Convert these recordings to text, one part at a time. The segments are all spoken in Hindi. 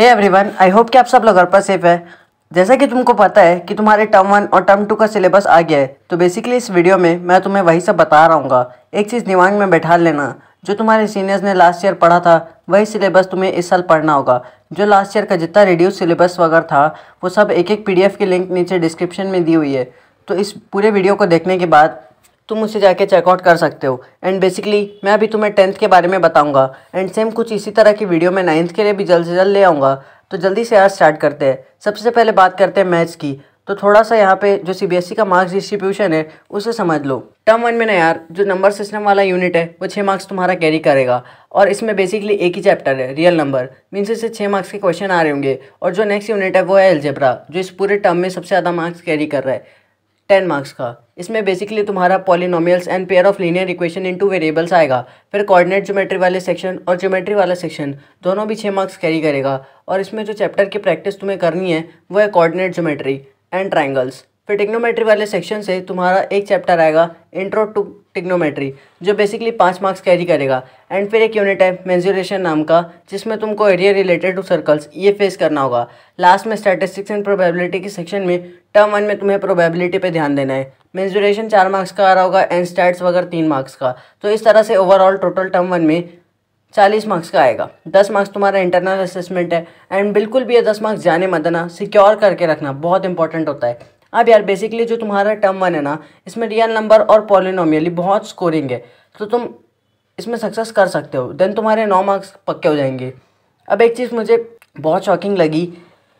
हे एवरीवन आई होप कि आप सब लोग घर पर सेफ है जैसा कि तुमको पता है कि तुम्हारे टर्म वन और टर्म टू का सिलेबस आ गया है तो बेसिकली इस वीडियो में मैं तुम्हें वही सब बता रहा हूँ एक चीज़ दिमाग में बैठा लेना जो तुम्हारे सीनियर्स ने लास्ट ईयर पढ़ा था वही सिलेबस तुम्हें इस साल पढ़ना होगा जो लास्ट ईयर का जितना रिड्यूस सिलेबस वगैरह था वो सब एक एक पी की लिंक नीचे डिस्क्रिप्शन में दी हुई है तो इस पूरे वीडियो को देखने के बाद तुम उसे जाके चेकआउट कर सकते हो एंड बेसिकली मैं अभी तुम्हें टेंथ के बारे में बताऊंगा एंड सेम कुछ इसी तरह की वीडियो मैं नाइन्थ के लिए भी जल्द से जल्द ले आऊँगा तो जल्दी से आज स्टार्ट करते हैं सबसे पहले बात करते हैं मैथ्स की तो थोड़ा सा यहाँ पे जो सीबीएसई e का मार्क्स डिस्ट्रीब्यूशन है उसे समझ लो टर्म वन में ना यार जो नंबर सिस्टम वाला यूनिट है वो छः मार्क्स तुम्हारा कैरी करेगा और इसमें बेसिकली एक ही चैप्टर है रियल नंबर मीन्स इससे छः मार्क्स के क्वेश्चन आ रहे होंगे और जो नेक्स्ट यूनिट है वो है एल्जेब्रा जो इस पूरे टर्म में सबसे ज़्यादा मार्क्स कैरी कर रहा है टेन मार्क्स का इसमें बेसिकली तुम्हारा polynomials and pair of linear equation in two variables आएगा फिर कोऑर्डिनेट ज्योमेट्री वाले सेक्शन और ज्योमेट्री वाला सेक्शन दोनों भी छः मार्क्स कैरी करेगा और इसमें जो चैप्टर की प्रैक्टिस तुम्हें करनी है वो है कोऑर्डिनेट ज्योमेट्री एंड ट्राइंगल्स फिर टेक्नोमेट्री वाले सेक्शन से तुम्हारा एक चैप्टर आएगा इंट्रो टू टिक्नोमेट्री जो बेसिकली पाँच मार्क्स कैरी करेगा एंड फिर एक यूनिट है मेजोरेशन नाम का जिसमें तुमको एरिया रिलेटेड टू सर्कल्स ये फेस करना होगा लास्ट में स्टैटिस्टिक्स एंड प्रोबेबिलिटी के सेक्शन में टर्म वन में तुम्हें प्रोबेबिलिटी पे ध्यान देना है मेजोरेशन चार मार्क्स का आ रहा होगा एंड स्टैट्स वगैरह तीन मार्क्स का तो इस तरह से ओवरऑल टोटल टर्म वन में चालीस मार्क्स का आएगा दस मार्क्स तुम्हारा इंटरनल असेसमेंट है एंड बिल्कुल भी ये दस मार्क्स जाने मत देना सिक्योर करके रखना बहुत इंपॉर्टेंट होता है अब यार बेसिकली जो तुम्हारा टर्म वन है ना इसमें रियल नंबर और पॉलिनोमियली बहुत स्कोरिंग है तो तुम इसमें सक्सेस कर सकते हो देन तुम्हारे नौ मार्क्स पक्के हो जाएंगे अब एक चीज़ मुझे बहुत शॉकिंग लगी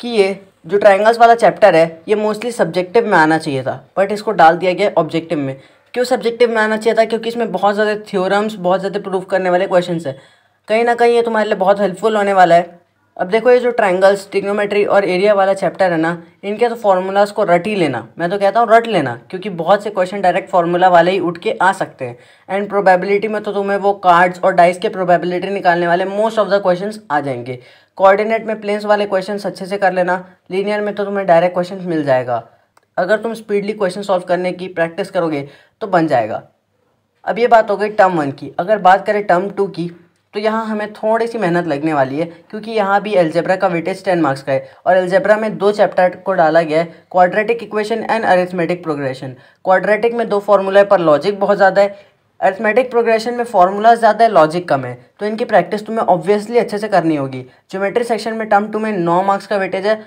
कि ये जो ट्राइंगल्स वाला चैप्टर है ये मोस्टली सब्जेक्टिव में आना चाहिए था बट इसको डाल दिया गया ऑब्जेक्टिव में क्यों सब्जेक्टिव में आना चाहिए था क्योंकि इसमें बहुत ज़्यादा थ्योरम्स बहुत ज़्यादा प्रूफ करने वाले क्वेश्चन है कहीं ना कहीं ये तुम्हारे लिए बहुत हेल्पफुल होने वाला है अब देखो ये जो ट्रायंगल्स टिग्नोमेट्री और एरिया वाला चैप्टर है ना इनके तो फार्मूलाज को रट ही लेना मैं तो कहता हूँ रट लेना क्योंकि बहुत से क्वेश्चन डायरेक्ट फार्मूला वाले ही उठ के आ सकते हैं एंड प्रोबेबिलिटी में तो तुम्हें वो कार्ड्स और डाइस के प्रोबेबिलिटी निकालने वाले मोस्ट ऑफ द क्वेश्चन आ जाएंगे कोऑर्डिनेट में प्लेन्स वाले क्वेश्चन अच्छे से कर लेना लीनियर में तो तुम्हें डायरेक्ट क्वेश्चन मिल जाएगा अगर तुम स्पीडली क्वेश्चन सॉल्व करने की प्रैक्टिस करोगे तो बन जाएगा अब ये बात हो गई टर्म वन की अगर बात करें टर्म टू की तो यहाँ हमें थोड़ी सी मेहनत लगने वाली है क्योंकि यहाँ भी एल्जेब्रा का वेटेज टेन मार्क्स का है और एल्जेब्रा में दो चैप्टर को डाला गया है quadratic equation and arithmetic progression quadratic में दो फार्मूला है पर लॉजिक बहुत ज़्यादा है अर्थमेटिक प्रोग्रेशन में फॉर्मूला ज़्यादा है लॉजिक कम है तो इनकी प्रैक्टिस तुम्हें ऑब्वियसली अच्छे से करनी होगी ज्योमेट्री सेक्शन में टर्म टू में नौ मार्क्स का वेटेज है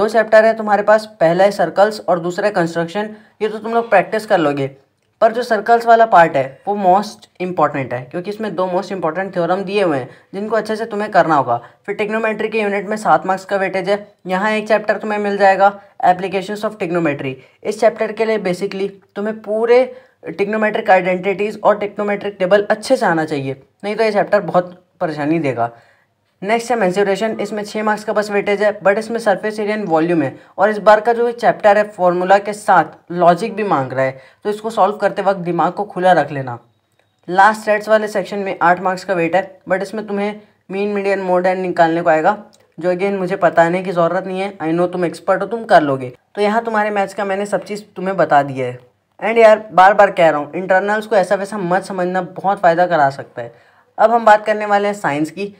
दो चैप्टर है तुम्हारे पास पहला है सर्कल्स और दूसरा है कंस्ट्रक्शन ये तो तुम लोग प्रैक्टिस कर लोगे पर जो सर्कल्स वाला पार्ट है वो मोस्ट इंपॉर्टेंट है क्योंकि इसमें दो मोस्ट इंपॉर्टेंट थ्योरम दिए हुए हैं जिनको अच्छे से तुम्हें करना होगा फिर टिग्नोमेट्री के यूनिट में सात मार्क्स का वेटेज है यहाँ एक चैप्टर तुम्हें मिल जाएगा एप्लीकेशन ऑफ टिग्नोमेट्री इस चैप्टर के लिए बेसिकली तुम्हें पूरे टिग्नोमेट्रिक आइडेंटिटीज़ और टेक्नोमेट्रिक टेबल अच्छे से आना चाहिए नहीं तो ये चैप्टर बहुत परेशानी देगा नेक्स्ट है मेंसुरेशन इसमें छः मार्क्स का बस वेटेज है बट इसमें सरफेस एरिया एंड वॉल्यूम है और इस बार का जो चैप्टर है फॉर्मूला के साथ लॉजिक भी मांग रहा है तो इसको सॉल्व करते वक्त दिमाग को खुला रख लेना लास्ट सेट्स वाले सेक्शन में आठ मार्क्स का वेट है बट इसमें तुम्हें मीन मीडियन मोड एंड निकालने को आएगा जो अगेन मुझे बताने की ज़रूरत नहीं है आई नो तुम एक्सपर्ट हो तुम कर लोगे तो यहाँ तुम्हारे मैथ्स का मैंने सब चीज़ तुम्हें बता दिया है एंड यार बार बार कह रहा हूँ इंटरनल्स को ऐसा वैसा मत समझना बहुत फ़ायदा करा सकता है अब हम बात करने वाले हैं साइंस की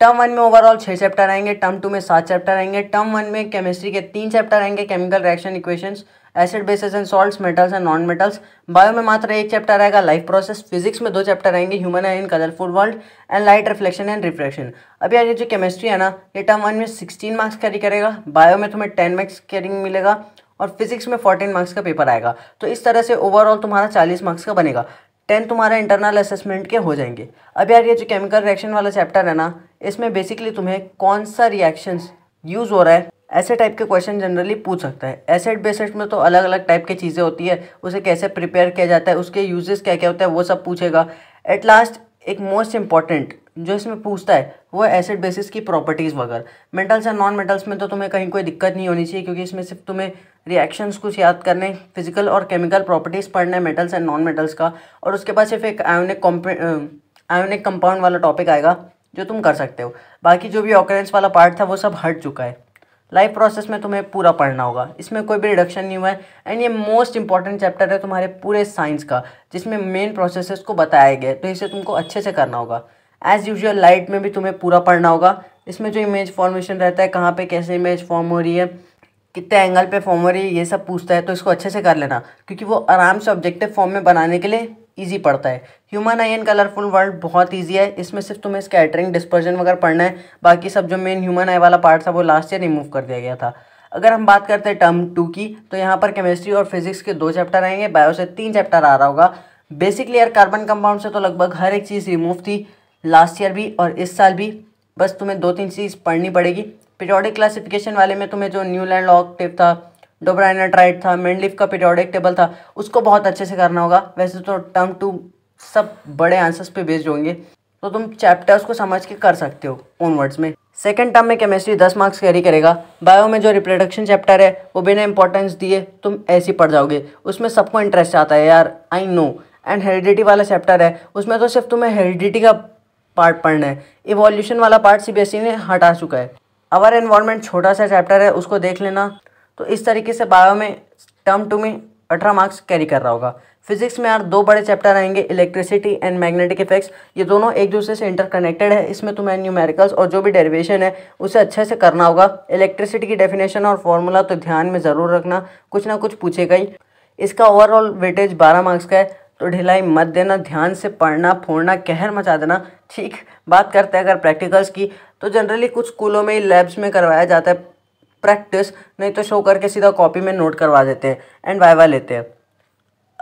टर्म वन में ओवरऑल छः चैप्टर आएंगे टर्म टू में सात चैप्टर आएंगे टर्म वन में केमिस्ट्री के तीन चैप्टर आएंगे chemical reaction equations acid bases and salts metals and non metals bio में मात्र एक चैप्टर आएगा लाइफ प्रोसेस फिजिक्स में दो चैप्टर आएंगे human and colourful world and light reflection and reflection अभी आज जो केमिस्ट्री है ना ये टर्म वन में सिक्सटीन मार्क्स कैरी करेगा बायो में तुम्हें टेन मार्क्स कैरिंग मिलेगा और फिजिक्स में फोर्टीन मार्क्स का पेपर आएगा तो इस तरह से ओवरऑल तुम्हारा चालीस मार्क्स का बनेगा टेन तुम्हारा इंटरनल असेसमेंट के हो जाएंगे अब यार ये जो केमिकल रिएक्शन वाला चैप्टर है ना इसमें बेसिकली तुम्हें कौन सा रिएक्शंस यूज़ हो रहा है ऐसे टाइप के क्वेश्चन जनरली पूछ सकता है एसेट बेसेट में तो अलग अलग टाइप की चीज़ें होती है उसे कैसे प्रिपेयर किया जाता है उसके यूजेस क्या क्या होते हैं वो सब पूछेगा एट लास्ट एक मोस्ट इम्पॉर्टेंट जो इसमें पूछता है वो एसिड बेसिस की प्रॉपर्टीज़ वगैरह मेटल्स एंड नॉन मेटल्स में तो तुम्हें कहीं कोई दिक्कत नहीं होनी चाहिए क्योंकि इसमें सिर्फ तुम्हें रिएक्शंस कुछ याद करने फिजिकल और केमिकल प्रॉपर्टीज़ पढ़ने मेटल्स एंड नॉन मेटल्स का और उसके बाद सिर्फ एक आयोनिक आयोनिक कंपाउंड वाला टॉपिक आएगा जो तुम कर सकते हो बाकी जो भी ऑकरेंस वाला पार्ट था वो सब हट चुका है लाइफ प्रोसेस में तुम्हें पूरा पढ़ना होगा इसमें कोई भी रिडक्शन नहीं हुआ है एंड ये मोस्ट इंपॉर्टेंट चैप्टर है तुम्हारे पूरे साइंस का जिसमें मेन प्रोसेसेस को बताया गया है तो इसे तुमको अच्छे से करना होगा एज़ यूजल लाइट में भी तुम्हें पूरा पढ़ना होगा इसमें जो इमेज फॉर्मेशन रहता है कहाँ पे कैसे इमेज फॉर्म हो रही है कितने एंगल पे फॉर्म हो रही है ये सब पूछता है तो इसको अच्छे से कर लेना क्योंकि वो आराम से ऑब्जेक्टिव फॉर्म में बनाने के लिए ईजी पड़ता है human eye and colourful world बहुत ईजी है इसमें सिर्फ तुम्हें स्कैटरिंग डिस्पर्जन वगैरह पढ़ना है बाकी सब जो मेन ह्यूमन आई वाला पार्ट था वो लास्ट ईयर रिमूव कर दिया गया था अगर हम बात करते हैं टर्म टू की तो यहाँ पर केमिस्ट्री और फिजिक्स के दो चैप्टर आएंगे बायो से तीन चैप्टर आ रहा होगा बेसिकली यार कार्बन कंपाउंड से तो लगभग हर एक चीज़ रिमूव थी लास्ट ईयर भी और इस साल भी बस तुम्हें दो तीन चीज़ पढ़नी पड़ेगी पीरियोडिक क्लासिफिकेशन वाले में तुम्हें जो न्यूलैंड लॉक टिप था डोब्राइना ट्राइड था मेडलिफ का पीरियोडिक टेबल था उसको बहुत अच्छे से करना होगा वैसे तो टर्म टू सब बड़े आंसर्स पे बेस्ड होंगे तो तुम चैप्टर्स को समझ के कर सकते हो ऑनवर्ड्स वर्ड्स में सेकेंड टर्म में केमिस्ट्री दस मार्क्स कैरी करेगा बायो में जो रिप्रोडक्शन चैप्टर है वो बिना इंपॉर्टेंस दिए तुम ऐसे पढ़ जाओगे उसमें सबको इंटरेस्ट आता है यार आई नो एंड हेरिडिटी वाला चैप्टर है उसमें तो सिर्फ तुम्हें हेरिडिटी का पार्ट पढ़ना है इवोल्यूशन वाला पार्ट सीबीएसई ने हटा चुका है अवर एनवायरमेंट छोटा सा चैप्टर है उसको देख लेना तो इस तरीके से बायो में टर्म टू में अठारह मार्क्स कैरी कर रहा होगा फिजिक्स में यार दो बड़े चैप्टर आएंगे इलेक्ट्रिसिटी एंड मैग्नेटिक इफेक्ट्स ये दोनों एक दूसरे से इंटरकनेक्टेड है इसमें तुम्हें न्यूमेरिकल्स और जो भी डेरिवेशन है उसे अच्छे से करना होगा इलेक्ट्रिसिटी की डेफिनेशन और फॉर्मूला तो ध्यान में ज़रूर रखना कुछ ना कुछ पूछेगा ही इसका ओवरऑल वेटेज बारह मार्क्स का है तो ढिलाई मत देना ध्यान से पढ़ना फोड़ना कहर मचा देना ठीक बात करते हैं अगर प्रैक्टिकल्स की तो जनरली कुछ स्कूलों में लैब्स में करवाया जाता है प्रैक्टिस नहीं तो शो करके सीधा कॉपी में नोट करवा देते हैं एंड वाइवा लेते हैं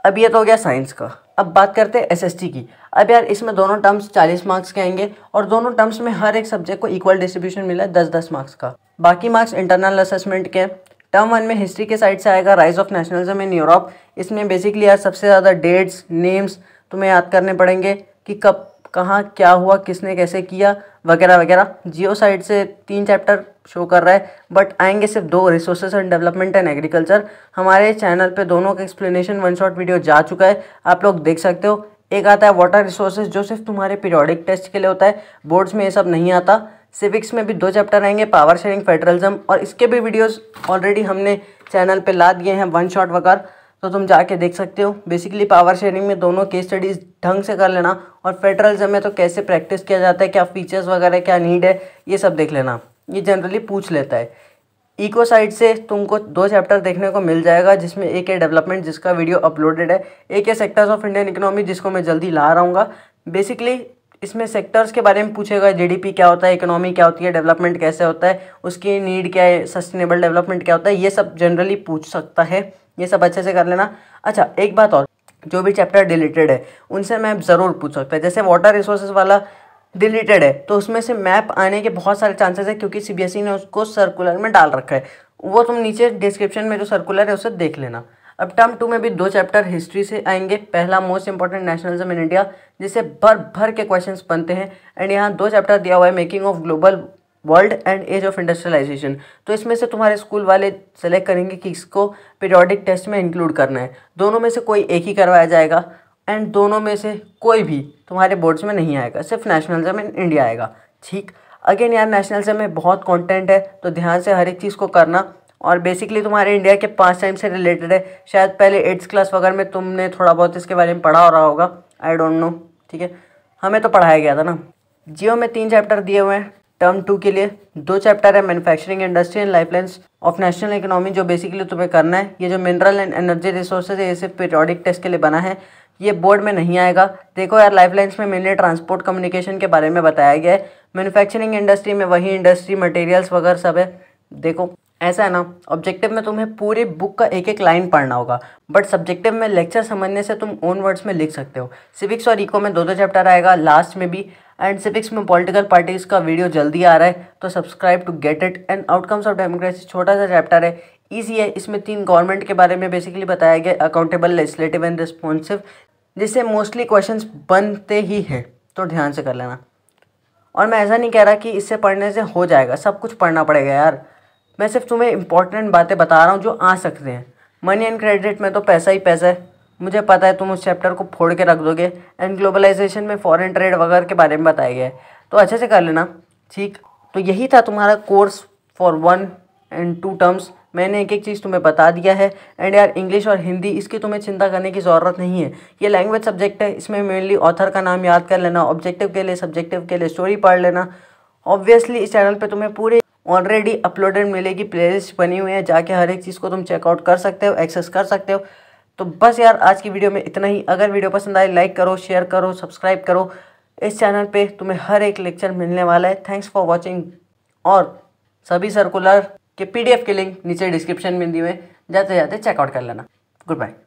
अब ये तो हो गया साइंस का अब बात करते हैं एस की अब यार इसमें दोनों टर्म्स चालीस मार्क्स के आएंगे और दोनों टर्म्स में हर एक सब्जेक्ट को इक्वल डिस्ट्रीब्यूशन मिला है दस दस मार्क्स का बाकी मार्क्स इंटरनल असेसमेंट के हैं टर्म वन में हिस्ट्री के साइड से आएगा rise of nationalism in Europe इसमें बेसिकली यार सबसे ज़्यादा डेट्स नेम्स तुम्हें याद करने पड़ेंगे कि कब कहाँ क्या हुआ किसने कैसे किया वगैरह वगैरह जियो साइड से तीन चैप्टर शो कर रहा है बट आएंगे सिर्फ दो resources and development and agriculture हमारे चैनल पे दोनों का एक्सप्लेनेशन वन शॉट वीडियो जा चुका है आप लोग देख सकते हो एक आता है वाटर रिसोर्सेज जो सिर्फ तुम्हारे पीरियोडिक टेस्ट के लिए होता है बोर्ड्स में ये सब नहीं आता सिविक्स में भी दो चैप्टर आएंगे पावर शेयरिंग फेडरलिज्म और इसके भी वीडियोस ऑलरेडी हमने चैनल पे ला दिए हैं वन शॉट वगैरह तो तुम जाके देख सकते हो बेसिकली पावर शेयरिंग में दोनों केस स्टडीज ढंग से कर लेना और फेडरलिज्म में तो कैसे प्रैक्टिस किया जाता है क्या फीचर्स वगैरह क्या नीड है ये सब देख लेना ये जनरली पूछ लेता है इको साइड से तुमको दो चैप्टर देखने को मिल जाएगा जिसमें एक है डेवलपमेंट जिसका वीडियो अपलोडेड है एक है सेक्टर्स ऑफ इंडियन इकोनॉमी जिसको मैं जल्दी ला रहा हूँ बेसिकली इसमें सेक्टर्स के बारे में पूछेगा जीडीपी क्या होता है इकोनॉमी क्या होती है डेवलपमेंट कैसे होता है उसकी नीड क्या है सस्टेनेबल डेवलपमेंट क्या होता है ये सब जनरली पूछ सकता है ये सब अच्छे से कर लेना अच्छा एक बात और जो भी चैप्टर डिलीटेड है उनसे मैप ज़रूर पूछ सकता है जैसे वाटर रिसोर्सेज वाला डिलीटेड है तो उसमें से मैप आने के बहुत सारे चांसेस है क्योंकि सी e ने उसको सर्कुलर में डाल रखा है वो तुम नीचे डिस्क्रिप्शन में जो सर्कुलर है उसे देख लेना अब टर्म टू में भी दो चैप्टर हिस्ट्री से आएंगे पहला most important nationalism in India जिससे भर भर के क्वेश्चंस बनते हैं एंड यहाँ दो चैप्टर दिया हुआ है making of global world and age of industrialisation तो इसमें से तुम्हारे स्कूल वाले सेलेक्ट करेंगे कि इसको पीरियोडिक टेस्ट में इंक्लूड करना है दोनों में से कोई एक ही करवाया जाएगा एंड दोनों में से कोई भी तुम्हारे बोर्ड्स में नहीं आएगा सिर्फ नेशनलिज्म इन इंडिया आएगा ठीक अगेन यार नेशनलिज्म में बहुत कंटेंट है तो ध्यान से हर एक चीज़ को करना और बेसिकली तुम्हारे इंडिया के पाँच टाइम से रिलेटेड है शायद पहले एट्थ क्लास वगैरह में तुमने थोड़ा बहुत इसके बारे में पढ़ा हो रहा होगा आई डोंट नो ठीक है हमें तो पढ़ाया गया था ना जियो में तीन चैप्टर दिए हुए हैं टर्म टू के लिए दो चैप्टर है manufacturing industry and lifelines of national economy जो बेसिकली तुम्हें करना है ये जो मिनरल एंड एनर्जी रिसोर्सेज है ये सिर्फ पीरियोडिक टेस्ट के लिए बना है ये बोर्ड में नहीं आएगा देखो यार लाइन्स में मेनली ट्रांसपोर्ट कम्युनिकेशन के बारे में बताया गया है मैनुफैक्चरिंग इंडस्ट्री में वही इंडस्ट्री मटेरियल्स वगैरह सब है देखो ऐसा है ना ऑब्जेक्टिव में तुम्हें पूरे बुक का एक एक लाइन पढ़ना होगा बट सब्जेक्टिव में लेक्चर समझने से तुम ओन वर्ड्स में लिख सकते हो सिविक्स और इको में दो दो चैप्टर आएगा लास्ट में भी एंड सिविक्स में पॉलिटिकल पार्टीज का वीडियो जल्दी आ रहा है तो subscribe to get it and outcomes of democracy छोटा सा चैप्टर है ईजी है इसमें तीन गवर्नमेंट के बारे में बेसिकली बताया गया अकाउंटेबल लेजिस्लेटिव एंड रिस्पॉन्सिव जिससे मोस्टली क्वेश्चन बनते ही हैं तो ध्यान से कर लेना और मैं ऐसा नहीं कह रहा कि इससे पढ़ने से हो जाएगा सब कुछ पढ़ना पड़ेगा यार मैं सिर्फ तुम्हें इंपॉर्टेंट बातें बता रहा हूँ जो आ सकते हैं मनी एंड क्रेडिट में तो पैसा ही पैसा है मुझे पता है तुम उस चैप्टर को फोड़ के रख दोगे एंड ग्लोबलाइजेशन में फॉरेन ट्रेड वगैरह के बारे में बताया गया है तो अच्छे से कर लेना ठीक तो यही था तुम्हारा course for one and two terms मैंने एक एक चीज़ तुम्हें बता दिया है एंड यार इंग्लिश और हिंदी इसकी तुम्हें चिंता करने की ज़रूरत नहीं है ये लैंग्वेज सब्जेक्ट है इसमें मेनली ऑथर का नाम याद कर लेना ऑब्जेक्टिव के लिए सब्जेक्टिव के लिए स्टोरी पढ़ लेना ऑब्वियसली इस चैनल पे तुम्हें पूरे ऑलरेडी अपलोडेड मिलेगी प्लेलिस्ट बनी हुई है जाके हर एक चीज़ को तुम चेकआउट कर सकते हो एक्सेस कर सकते हो तो बस यार आज की वीडियो में इतना ही अगर वीडियो पसंद आए लाइक करो शेयर करो सब्सक्राइब करो इस चैनल पे तुम्हें हर एक लेक्चर मिलने वाला है थैंक्स फॉर वॉचिंग और सभी सर्कुलर के पी के लिंक नीचे डिस्क्रिप्शन में दिए हुए जाते जाते चेकआउट कर लेना गुड बाय